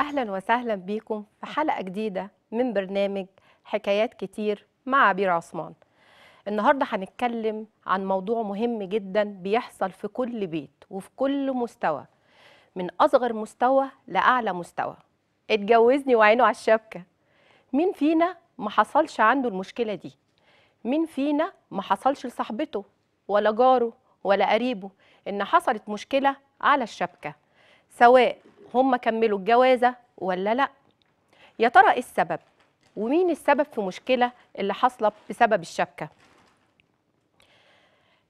أهلا وسهلا بكم في حلقة جديدة من برنامج حكايات كتير مع عبير عثمان النهاردة هنتكلم عن موضوع مهم جدا بيحصل في كل بيت وفي كل مستوى من أصغر مستوى لأعلى مستوى اتجوزني وعينه على الشبكة مين فينا ما حصلش عنده المشكلة دي مين فينا ما حصلش لصاحبته ولا جاره ولا قريبه إن حصلت مشكلة على الشبكة سواء هم كملوا الجوازة ولا لا يا ترى ايه السبب ومين السبب في مشكلة اللي حاصلة بسبب الشبكة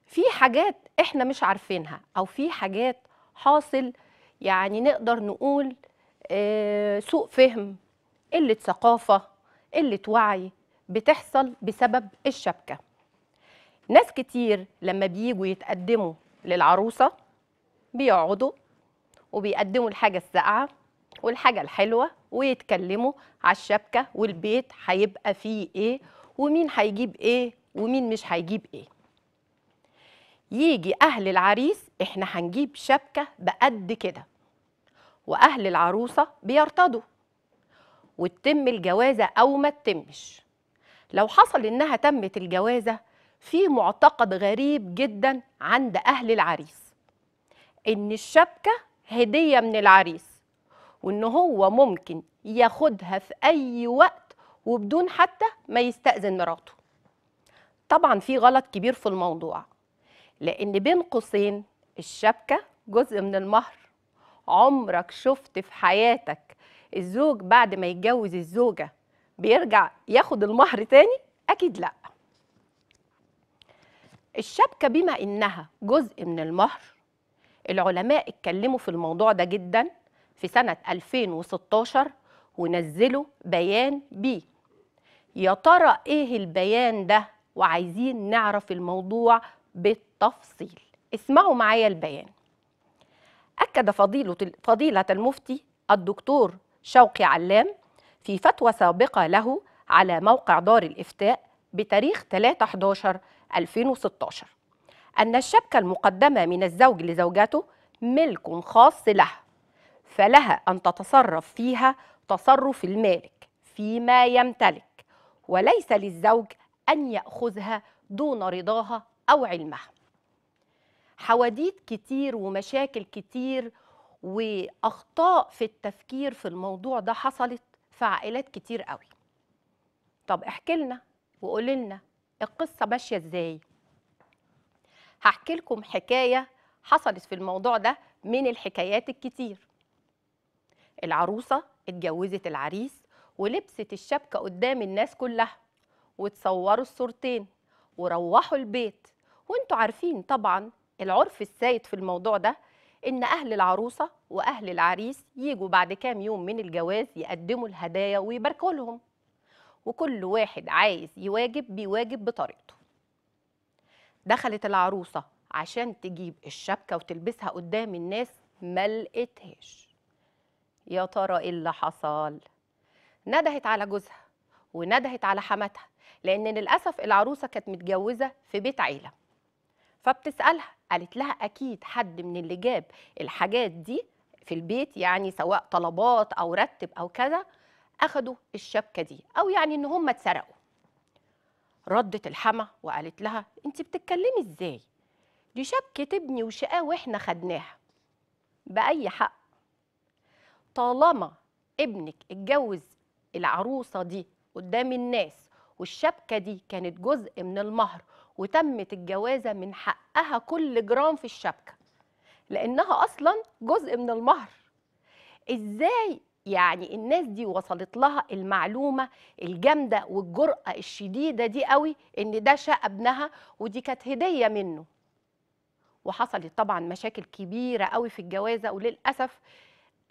في حاجات احنا مش عارفينها او في حاجات حاصل يعني نقدر نقول آه، سوء فهم قلة ثقافة قلة وعي بتحصل بسبب الشبكة ناس كتير لما بييجوا يتقدموا للعروسة بيقعدوا وبيقدموا الحاجة الساقعة والحاجة الحلوة ويتكلموا على الشبكة والبيت هيبقى فيه إيه ومين هيجيب إيه ومين مش هيجيب إيه يجي أهل العريس إحنا هنجيب شبكة بقد كده وأهل العروسة بيرتضوا وتتم الجوازة أو ما تتمش لو حصل إنها تمت الجوازة في معتقد غريب جدا عند أهل العريس إن الشبكة هدية من العريس وإن هو ممكن ياخدها في أي وقت وبدون حتى ما يستأذن مراته طبعا في غلط كبير في الموضوع لأن بين قوسين الشبكة جزء من المهر عمرك شفت في حياتك الزوج بعد ما يتجوز الزوجة بيرجع ياخد المهر تاني أكيد لأ الشبكة بما إنها جزء من المهر العلماء اتكلموا في الموضوع ده جدا في سنة 2016 ونزلوا بيان بيه يا ترى ايه البيان ده وعايزين نعرف الموضوع بالتفصيل اسمعوا معايا البيان أكد فضيلة, فضيلة المفتي الدكتور شوقي علام في فتوى سابقة له على موقع دار الإفتاء بتاريخ 3/11/2016 أن الشبكة المقدمة من الزوج لزوجته ملك خاص له فلها أن تتصرف فيها تصرف المالك فيما يمتلك وليس للزوج أن يأخذها دون رضاها أو علمها حواديت كتير ومشاكل كتير وأخطاء في التفكير في الموضوع ده حصلت في عائلات كتير قوي طب احكي لنا وقول لنا القصة ماشية ازاي هحكي لكم حكاية حصلت في الموضوع ده من الحكايات الكتير العروسة اتجوزت العريس ولبست الشبكة قدام الناس كلها وتصوروا الصورتين وروحوا البيت وانتوا عارفين طبعا العرف السائد في الموضوع ده ان اهل العروسه واهل العريس يجوا بعد كام يوم من الجواز يقدموا الهدايا ويباركوا لهم وكل واحد عايز يواجب بيواجب بطريقته دخلت العروسة عشان تجيب الشبكة وتلبسها قدام الناس ملقتهاش يا ترى ايه اللي حصل ندهت على جوزها وندهت على حماتها لأن للأسف العروسة كانت متجوزة في بيت عيلة فبتسألها قالت لها أكيد حد من اللي جاب الحاجات دي في البيت يعني سواء طلبات أو رتب أو كذا أخدوا الشبكة دي أو يعني إن هم اتسرقوا ردت الحما وقالت لها انت بتتكلمي ازاي دي شبكه ابني وشقاه واحنا خدناها باي حق طالما ابنك اتجوز العروسه دي قدام الناس والشبكه دي كانت جزء من المهر وتمت الجوازه من حقها كل جرام في الشبكه لانها اصلا جزء من المهر ازاي يعني الناس دي وصلت لها المعلومه الجامده والجرأه الشديده دي قوي ان ده شقى ابنها ودي كانت هديه منه وحصلت طبعا مشاكل كبيره قوي في الجوازه وللاسف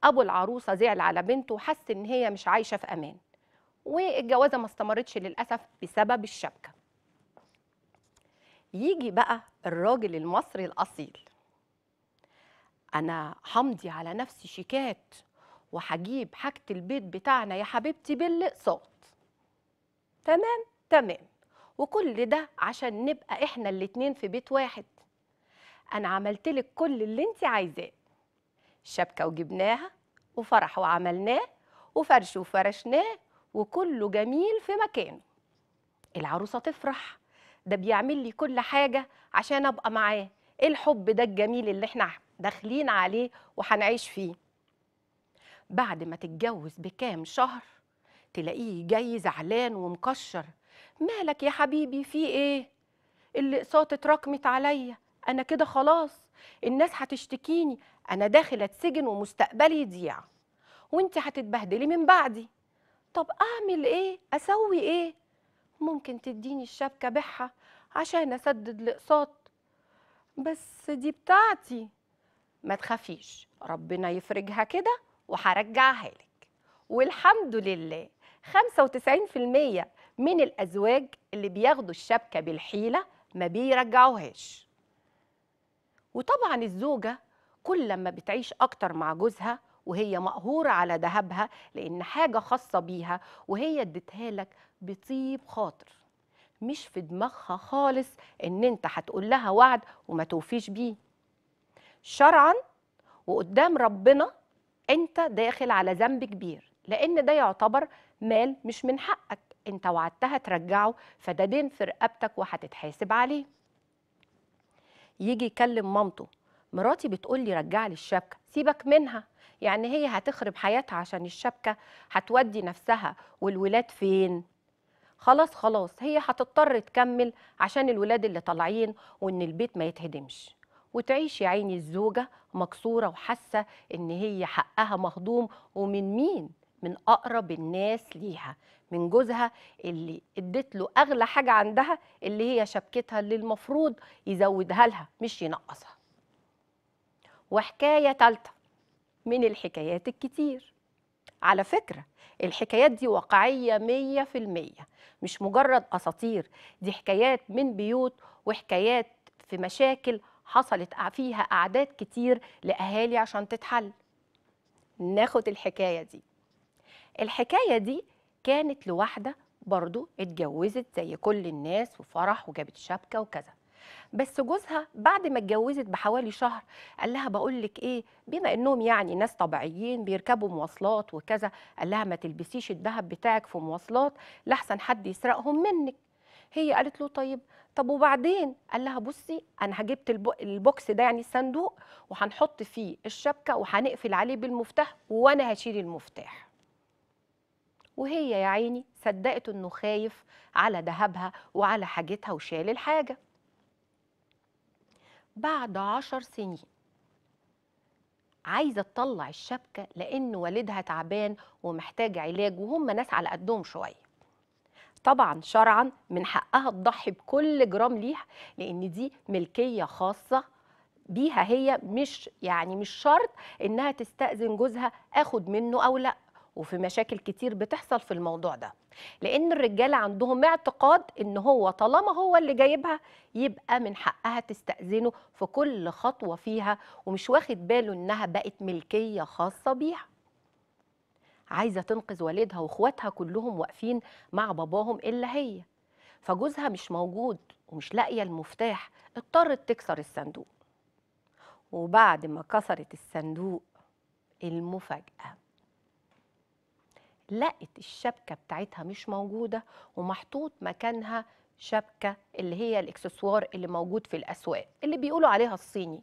ابو العروسه زعل على بنته وحس ان هي مش عايشه في امان والجوازه ما استمرتش للاسف بسبب الشبكه يجي بقى الراجل المصري الاصيل انا همضي على نفسي شيكات وهجيب حاجة البيت بتاعنا يا حبيبتي بالأقساط تمام تمام وكل ده عشان نبقى إحنا الاتنين في بيت واحد أنا عملتلك كل اللي أنت عايزاه شبكة وجبناها وفرح وعملناه وفرش وفرشناه وكله جميل في مكانه العروسة تفرح ده بيعمل لي كل حاجة عشان أبقى معاه الحب ده الجميل اللي إحنا داخلين عليه وهنعيش فيه بعد ما تتجوز بكام شهر تلاقيه جاي زعلان ومكشر مالك يا حبيبي في ايه الاقساط اتراكمت عليا انا كده خلاص الناس هتشتكيني انا داخل اتسجن ومستقبلي يضيع وانت هتتبهدلي من بعدي طب اعمل ايه اسوي ايه ممكن تديني الشبكه بيعها عشان اسدد الاقساط بس دي بتاعتي ما تخافيش ربنا يفرجها كده وهرجعها لك والحمد لله 95% من الازواج اللي بياخدوا الشبكه بالحيله ما بيرجعوهاش وطبعا الزوجه كل لما بتعيش اكتر مع جوزها وهي مقهوره على ذهبها لان حاجه خاصه بيها وهي اديتها لك بطيب خاطر مش في دماغها خالص ان انت هتقول لها وعد وما توفيش بيه شرعا وقدام ربنا انت داخل على ذنب كبير لان ده يعتبر مال مش من حقك انت وعدتها ترجعه فده دين في رقبتك وهتتحاسب عليه يجي يكلم مامته مراتي بتقول لي رجع لي الشبكه سيبك منها يعني هي هتخرب حياتها عشان الشبكه هتودي نفسها والولاد فين خلاص خلاص هي هتضطر تكمل عشان الولاد اللي طالعين وان البيت ما يتهدمش وتعيش يا عيني الزوجه مكسوره وحاسه ان هي حقها مهضوم ومن مين؟ من اقرب الناس ليها من جوزها اللي ادت له اغلى حاجه عندها اللي هي شبكتها اللي المفروض يزودها لها مش ينقصها. وحكايه تالتة من الحكايات الكتير على فكرة الحكايات دي واقعية مية في المية مش مجرد أساطير دي حكايات من بيوت وحكايات في مشاكل حصلت فيها أعداد كتير لأهالي عشان تتحل ناخد الحكاية دي الحكاية دي كانت لواحدة برضو اتجوزت زي كل الناس وفرح وجابت شبكة وكذا بس جوزها بعد ما اتجوزت بحوالي شهر قال لها بقول لك ايه بما انهم يعني ناس طبيعيين بيركبوا مواصلات وكذا قال لها ما تلبسيش الذهب بتاعك في مواصلات لاحسن حد يسرقهم منك هي قالت له طيب طب وبعدين قال لها بصي انا جبت البوكس ده يعني الصندوق وهنحط فيه الشبكه وهنقفل عليه بالمفتاح وانا هشيل المفتاح وهي يا عيني صدقت انه خايف على ذهبها وعلى حاجتها وشال الحاجه بعد عشر سنين عايزه تطلع الشبكه لان والدها تعبان ومحتاج علاج وهم ناس على قدهم شويه طبعا شرعا من حقها تضحي بكل جرام ليها لان دي ملكيه خاصه بيها هي مش يعني مش شرط انها تستاذن جوزها اخد منه او لا وفي مشاكل كتير بتحصل في الموضوع ده لان الرجاله عندهم اعتقاد ان هو طالما هو اللي جايبها يبقى من حقها تستاذنه في كل خطوه فيها ومش واخد باله انها بقت ملكيه خاصه بيها عايزه تنقذ والدها واخواتها كلهم واقفين مع باباهم الا هي فجوزها مش موجود ومش لاقيه المفتاح اضطرت تكسر الصندوق وبعد ما كسرت الصندوق المفاجاه لقت الشبكه بتاعتها مش موجوده ومحطوط مكانها شبكه اللي هي الاكسسوار اللي موجود في الاسواق اللي بيقولوا عليها الصيني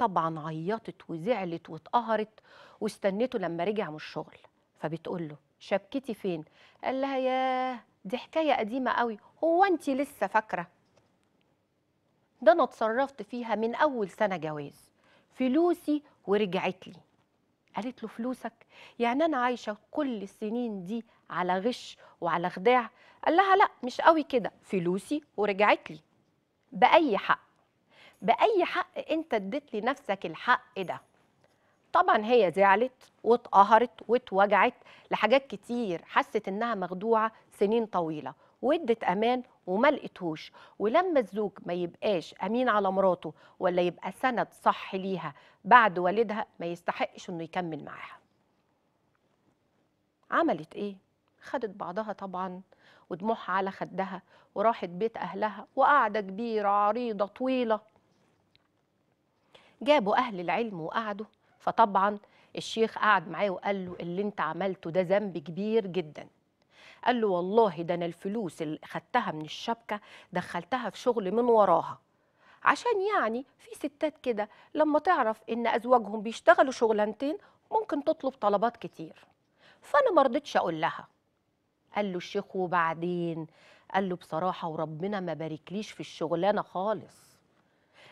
طبعا عيطت وزعلت واتقهرت واستنته لما رجع من الشغل فبتقول له شبكتي فين قال لها ياه دي حكايه قديمه قوي هو انت لسه فاكره ده انا اتصرفت فيها من اول سنه جواز فلوسي ورجعت لي قالت له فلوسك يعني انا عايشه كل السنين دي على غش وعلى خداع قال لها لا مش قوي كده فلوسي ورجعت لي باي حق باي حق انت اديت لنفسك الحق ده طبعا هي زعلت واتقهرت واتوجعت لحاجات كتير حست انها مخدوعه سنين طويله وادت امان وما لقيتهوش ولما الزوج ما يبقاش امين على مراته ولا يبقى سند صح ليها بعد والدها ما يستحقش انه يكمل معاها عملت ايه خدت بعضها طبعا ودموعها على خدها وراحت بيت اهلها وقعده كبيره عريضه طويله جابوا أهل العلم وقعدوا فطبعا الشيخ قعد معاه وقال له اللي انت عملته ده ذنب كبير جدا قال له والله ده انا الفلوس اللي خدتها من الشبكه دخلتها في شغل من وراها عشان يعني في ستات كده لما تعرف ان ازواجهم بيشتغلوا شغلانتين ممكن تطلب طلبات كتير فانا ما رضيتش اقول لها قال له الشيخ وبعدين قال له بصراحه وربنا ما باركليش في الشغلانه خالص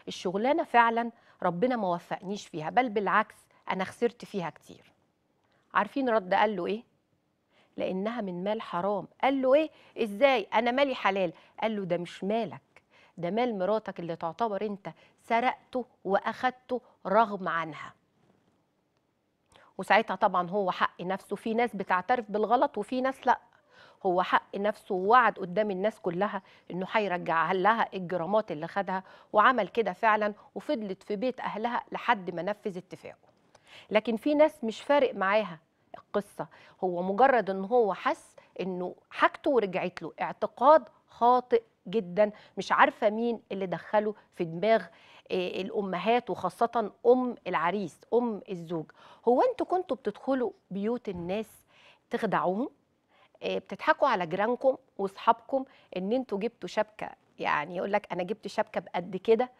الشغلانه فعلا ربنا ما وفقنيش فيها بل بالعكس أنا خسرت فيها كتير عارفين رد قال له إيه؟ لأنها من مال حرام قال له إيه؟ إزاي؟ أنا مالي حلال قال له ده مش مالك ده مال مراتك اللي تعتبر أنت سرقته وأخدته رغم عنها وساعتها طبعا هو حق نفسه في ناس بتعترف بالغلط وفي ناس لأ هو حق نفسه ووعد قدام الناس كلها انه هيرجعها لها الجرامات اللي خدها وعمل كده فعلا وفضلت في بيت اهلها لحد ما نفذ اتفاقه لكن في ناس مش فارق معاها القصه هو مجرد ان هو حس انه حاجته ورجعت له اعتقاد خاطئ جدا مش عارفه مين اللي دخله في دماغ آه، الامهات وخاصه ام العريس ام الزوج هو انتوا كنتوا بتدخلوا بيوت الناس تخدعوهم آه، بتضحكوا على جيرانكم واصحابكم ان انتوا جبتوا شبكه يعني يقول لك انا جبت شبكه بقد كده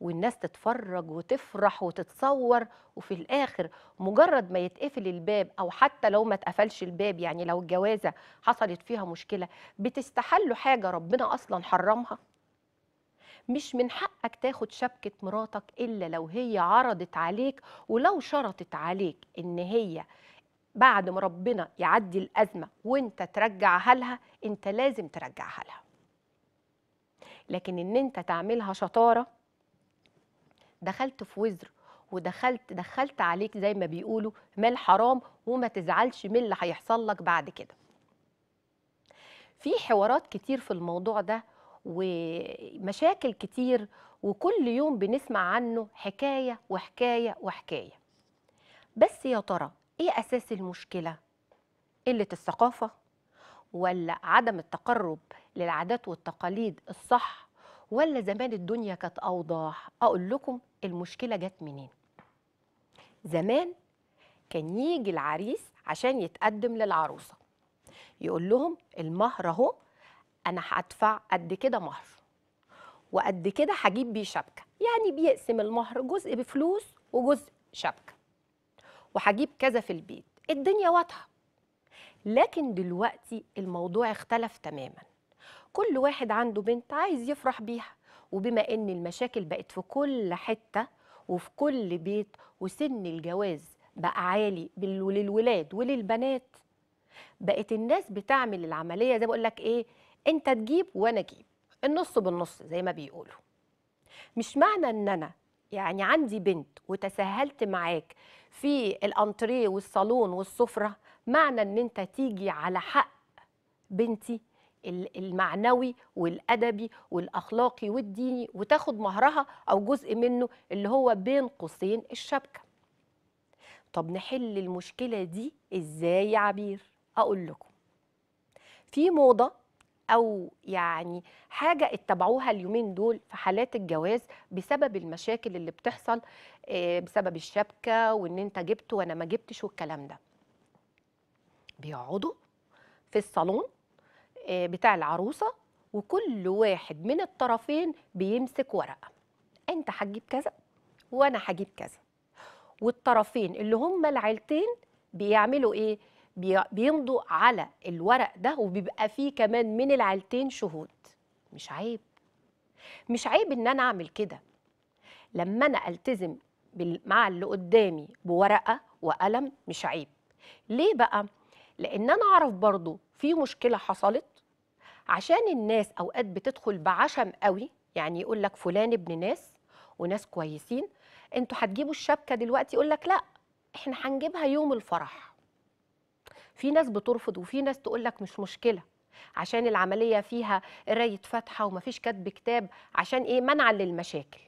والناس تتفرج وتفرح وتتصور وفي الاخر مجرد ما يتقفل الباب او حتى لو ما اتقفلش الباب يعني لو الجوازه حصلت فيها مشكله بتستحلوا حاجه ربنا اصلا حرمها مش من حقك تاخد شبكه مراتك الا لو هي عرضت عليك ولو شرطت عليك ان هي بعد ما ربنا يعدي الأزمة وانت ترجعها لها انت لازم ترجعها لها لكن ان انت تعملها شطارة دخلت في وزر ودخلت دخلت عليك زي ما بيقولوا مال حرام وما تزعلش من اللي هيحصل لك بعد كده في حوارات كتير في الموضوع ده ومشاكل كتير وكل يوم بنسمع عنه حكاية وحكاية وحكاية بس يا ترى ايه اساس المشكله قله الثقافه ولا عدم التقرب للعادات والتقاليد الصح ولا زمان الدنيا كانت اوضح اقول لكم المشكله جت منين زمان كان يجي العريس عشان يتقدم للعروسه يقول لهم المهر اهو انا هدفع قد كده مهر وقد كده هجيب بيه شبكه يعني بيقسم المهر جزء بفلوس وجزء شبكه وهجيب كذا في البيت الدنيا واضحه لكن دلوقتي الموضوع اختلف تماما كل واحد عنده بنت عايز يفرح بيها وبما ان المشاكل بقت في كل حته وفي كل بيت وسن الجواز بقى عالي للولاد وللبنات بقت الناس بتعمل العمليه زي بقول لك ايه انت تجيب وانا اجيب النص بالنص زي ما بيقولوا مش معنى ان انا يعني عندي بنت وتساهلت معاك في الانتريه والصالون والسفره معنى ان انت تيجي على حق بنتي المعنوي والادبي والاخلاقي والديني وتاخد مهرها او جزء منه اللي هو بين قوسين الشبكه طب نحل المشكله دي ازاي يا عبير اقول لكم في موضه او يعني حاجه اتبعوها اليومين دول في حالات الجواز بسبب المشاكل اللي بتحصل آه، بسبب الشبكه وان انت جبت وانا ما جبتش والكلام ده بيقعدوا في الصالون آه، بتاع العروسه وكل واحد من الطرفين بيمسك ورقه انت هتجيب كذا وانا هجيب كذا والطرفين اللي هم العيلتين بيعملوا ايه بيمضوا على الورق ده وبيبقى فيه كمان من العيلتين شهود مش عيب مش عيب ان انا اعمل كده لما انا التزم مع اللي قدامي بورقه وقلم مش عيب ليه بقى لان انا اعرف برضو في مشكله حصلت عشان الناس اوقات بتدخل بعشم قوي يعني يقول لك فلان ابن ناس وناس كويسين انتوا هتجيبوا الشبكه دلوقتي يقول لك لا احنا هنجيبها يوم الفرح في ناس بترفض وفي ناس تقول لك مش مشكله عشان العمليه فيها قرايه فاتحه ومفيش كتب كتاب عشان ايه منعا للمشاكل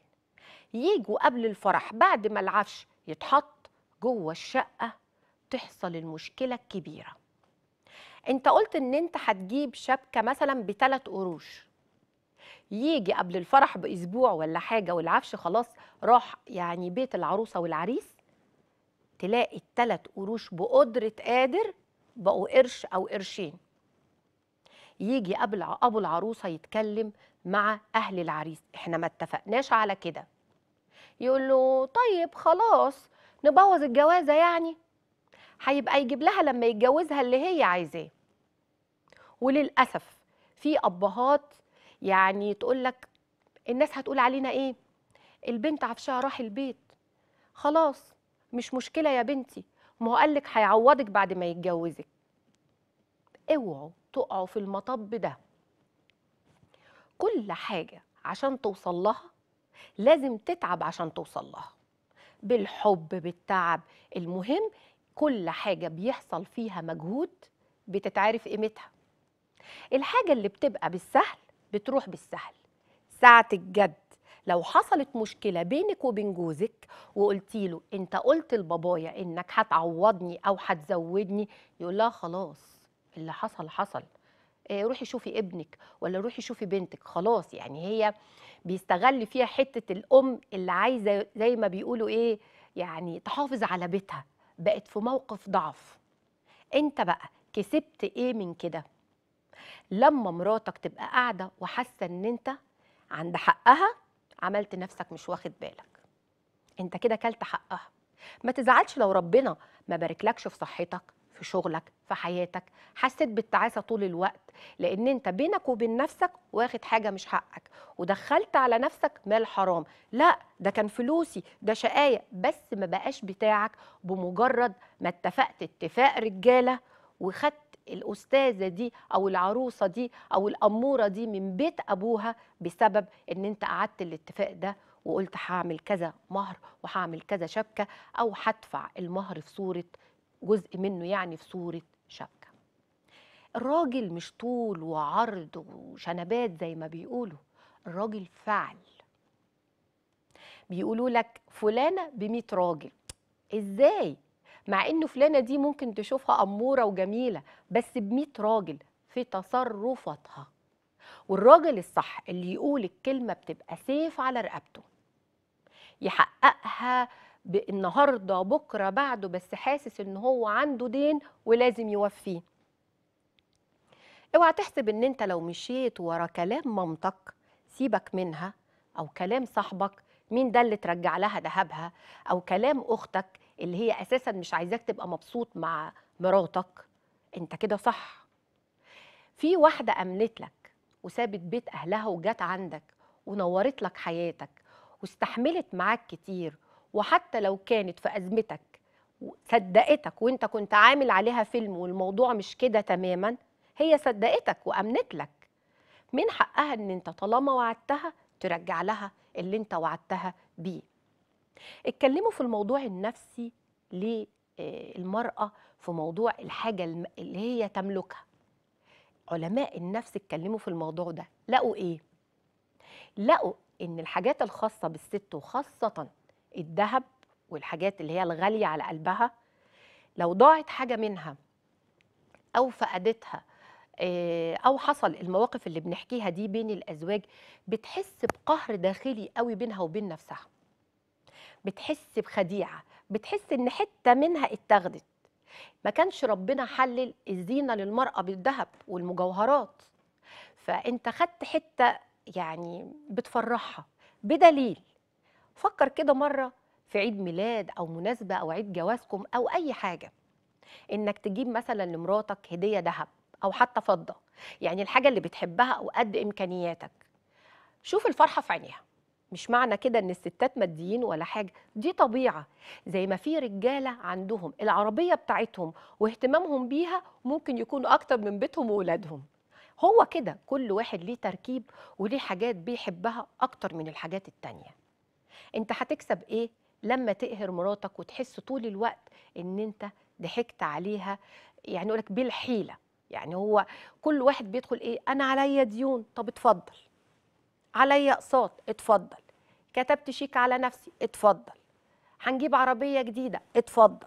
يجوا قبل الفرح بعد ما العفش يتحط جوه الشقه تحصل المشكله الكبيره انت قلت ان انت هتجيب شبكه مثلا بثلاث قروش يجي قبل الفرح باسبوع ولا حاجه والعفش خلاص راح يعني بيت العروسه والعريس تلاقي الثلاث قروش بقدره قادر بقوا قرش أو قرشين يجي قبل أبو العروسة يتكلم مع أهل العريس إحنا ما اتفقناش على كده يقول له طيب خلاص نبوظ الجوازة يعني هيبقى يجيب لها لما يتجوزها اللي هي عايزاه وللأسف في أبهات يعني تقول لك الناس هتقول علينا إيه البنت عفشها راح البيت خلاص مش مشكلة يا بنتي ما هو قال لك هيعوضك بعد ما يتجوزك اوعوا تقعوا في المطب ده كل حاجة عشان توصل لها لازم تتعب عشان توصل لها بالحب بالتعب المهم كل حاجة بيحصل فيها مجهود بتتعرف قيمتها الحاجة اللي بتبقى بالسهل بتروح بالسهل ساعة الجد لو حصلت مشكله بينك وبين جوزك وقلتي له انت قلت لبابايا انك هتعوضني او هتزودني يقول لها خلاص اللي حصل حصل آه، روحي شوفي ابنك ولا روحي شوفي بنتك خلاص يعني هي بيستغل فيها حته الام اللي عايزه زي ما بيقولوا ايه يعني تحافظ على بيتها بقت في موقف ضعف انت بقى كسبت ايه من كده لما مراتك تبقى قاعده وحاسه ان انت عند حقها عملت نفسك مش واخد بالك انت كده كلت حقها ما تزعلش لو ربنا ما باركلكش في صحتك في شغلك في حياتك حسيت بالتعاسة طول الوقت لأن أنت بينك وبين نفسك واخد حاجة مش حقك ودخلت على نفسك مال حرام لا ده كان فلوسي ده شقاية بس ما بقاش بتاعك بمجرد ما اتفقت اتفاق رجالة وخدت الاستاذه دي او العروسه دي او الاموره دي من بيت ابوها بسبب ان انت قعدت الاتفاق ده وقلت هعمل كذا مهر وهعمل كذا شبكه او هدفع المهر في صوره جزء منه يعني في صوره شبكه. الراجل مش طول وعرض وشنبات زي ما بيقولوا، الراجل فعل. بيقولوا لك فلانه ب راجل. ازاي؟ مع انه فلانه دي ممكن تشوفها اموره وجميله بس ب راجل في تصرفاتها والراجل الصح اللي يقول الكلمه بتبقى سيف على رقبته يحققها النهارده بكره بعده بس حاسس ان هو عنده دين ولازم يوفيه اوعى تحسب ان انت لو مشيت ورا كلام مامتك سيبك منها او كلام صاحبك مين ده اللي ترجع لها ذهبها او كلام اختك اللي هي اساسا مش عايزاك تبقى مبسوط مع مراتك انت كده صح في واحده امنت لك وسابت بيت اهلها وجت عندك ونورت لك حياتك واستحملت معاك كتير وحتى لو كانت في ازمتك صدقتك وانت كنت عامل عليها فيلم والموضوع مش كده تماما هي صدقتك وامنت لك من حقها ان انت طالما وعدتها ترجع لها اللي انت وعدتها بيه اتكلموا في الموضوع النفسي للمرأة آه، في موضوع الحاجة اللي هي تملكها علماء النفس اتكلموا في الموضوع ده لقوا ايه لقوا ان الحاجات الخاصة بالست وخاصة الذهب والحاجات اللي هي الغالية على قلبها لو ضاعت حاجة منها أو فقدتها آه، أو حصل المواقف اللي بنحكيها دي بين الأزواج بتحس بقهر داخلي قوي بينها وبين نفسها بتحس بخديعه بتحس ان حته منها اتاخدت ما كانش ربنا حلل الزينه للمراه بالذهب والمجوهرات فانت خدت حته يعني بتفرحها بدليل فكر كده مره في عيد ميلاد او مناسبه او عيد جوازكم او اي حاجه انك تجيب مثلا لمراتك هديه ذهب او حتى فضه يعني الحاجه اللي بتحبها او قد امكانياتك شوف الفرحه في عينيها مش معنى كده ان الستات ماديين ولا حاجه دي طبيعه زي ما في رجاله عندهم العربيه بتاعتهم واهتمامهم بيها ممكن يكون اكتر من بيتهم واولادهم هو كده كل واحد ليه تركيب وليه حاجات بيحبها اكتر من الحاجات التانيه انت هتكسب ايه لما تقهر مراتك وتحس طول الوقت ان انت ضحكت عليها يعني يقولك بالحيله يعني هو كل واحد بيدخل ايه انا عليا ديون طب اتفضل عليا اقساط اتفضل كتبت شيك على نفسي اتفضل هنجيب عربيه جديده اتفضل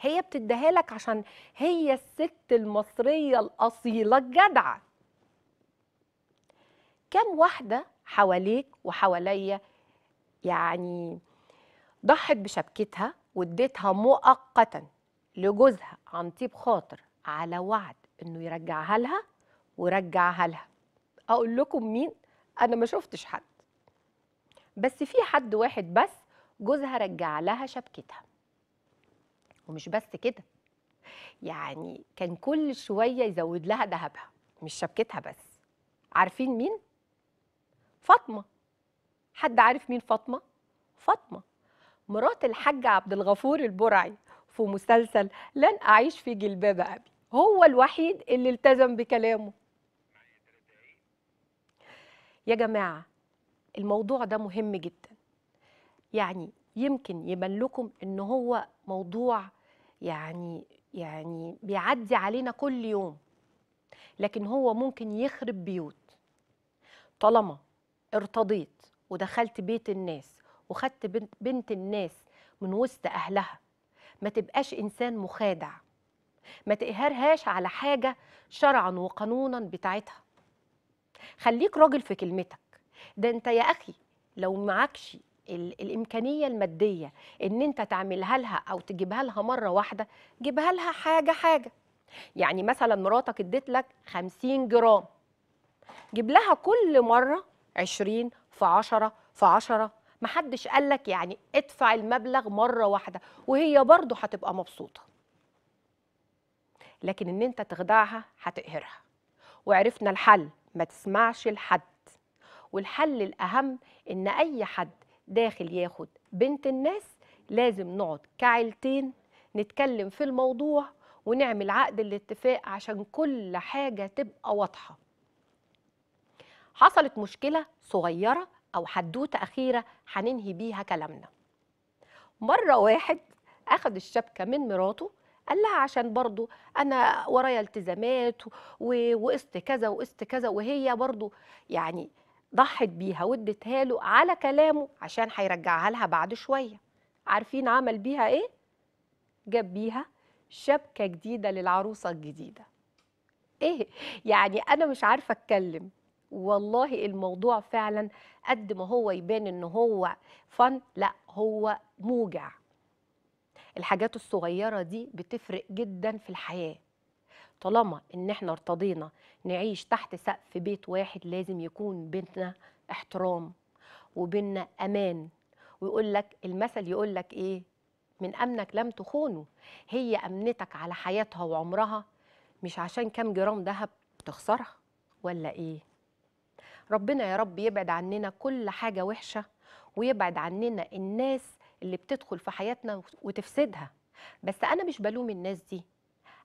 هي بتديها لك عشان هي الست المصريه الاصيله الجدعه كم واحده حواليك وحواليا يعني ضحت بشبكتها واديتها مؤقتا لجوزها عن طيب خاطر على وعد انه يرجعها لها ورجعها لها اقول لكم مين انا ما شفتش حد بس في حد واحد بس جوزها رجع لها شبكتها ومش بس كده يعني كان كل شويه يزود لها ذهبها مش شبكتها بس عارفين مين فاطمه حد عارف مين فاطمه فاطمه مرات الحاج عبد الغفور البرعي في مسلسل لن اعيش في جلباب ابي هو الوحيد اللي التزم بكلامه يا جماعه الموضوع ده مهم جدا يعني يمكن يبان لكم ان هو موضوع يعني يعني بيعدي علينا كل يوم لكن هو ممكن يخرب بيوت طالما ارتضيت ودخلت بيت الناس وخدت بنت الناس من وسط اهلها ما تبقاش انسان مخادع ما تقهرهاش على حاجه شرعا وقانونا بتاعتها خليك راجل في كلمتك ده انت يا اخي لو معكش الامكانيه الماديه ان انت تعملها لها او تجيبها لها مره واحده جيبها لها حاجه حاجه يعني مثلا مراتك اديت لك 50 جرام جيب لها كل مره 20 في 10 في 10 محدش قال لك يعني ادفع المبلغ مره واحده وهي برضو هتبقى مبسوطه لكن ان انت تخدعها هتقهرها وعرفنا الحل ما تسمعش لحد والحل الأهم إن أي حد داخل ياخد بنت الناس لازم نقعد كعيلتين نتكلم في الموضوع ونعمل عقد الاتفاق عشان كل حاجة تبقى واضحة حصلت مشكلة صغيرة أو حدوتة أخيرة هننهي بيها كلامنا مرة واحد أخد الشبكة من مراته قال لها عشان برضو أنا ورايا التزامات وقسط كذا وقسط كذا وهي برضو يعني ضحت بيها وادتها له على كلامه عشان هيرجعها لها بعد شوية عارفين عمل بيها إيه؟ جاب بيها شبكة جديدة للعروسة الجديدة إيه؟ يعني أنا مش عارفة أتكلم والله الموضوع فعلا قد ما هو يبان ان هو فن لا هو موجع الحاجات الصغيره دي بتفرق جدا في الحياه طالما ان احنا ارتضينا نعيش تحت سقف بيت واحد لازم يكون بيننا احترام وبيننا امان ويقول لك المثل يقول لك ايه من امنك لم تخونه هي امنتك على حياتها وعمرها مش عشان كام جرام ذهب تخسرها ولا ايه ربنا يا رب يبعد عننا كل حاجه وحشه ويبعد عننا الناس اللي بتدخل في حياتنا وتفسدها بس انا مش بلوم الناس دي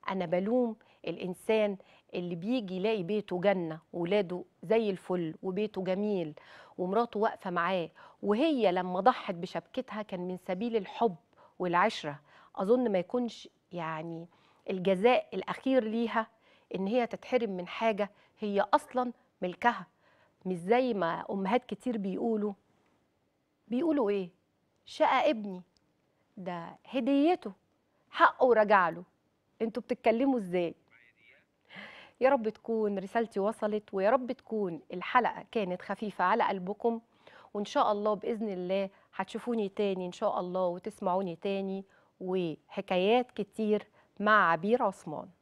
انا بلوم الانسان اللي بيجي يلاقي بيته جنه ولاده زي الفل وبيته جميل ومراته واقفه معاه وهي لما ضحت بشبكتها كان من سبيل الحب والعشره اظن ما يكونش يعني الجزاء الاخير ليها ان هي تتحرم من حاجه هي اصلا ملكها مش زي ما امهات كتير بيقولوا بيقولوا ايه شقى ابني ده هديته حقه رجع له انتوا بتتكلموا ازاي يا رب تكون رسالتي وصلت ويا رب تكون الحلقة كانت خفيفة على قلبكم وإن شاء الله بإذن الله هتشوفوني تاني إن شاء الله وتسمعوني تاني وحكايات كتير مع عبير عثمان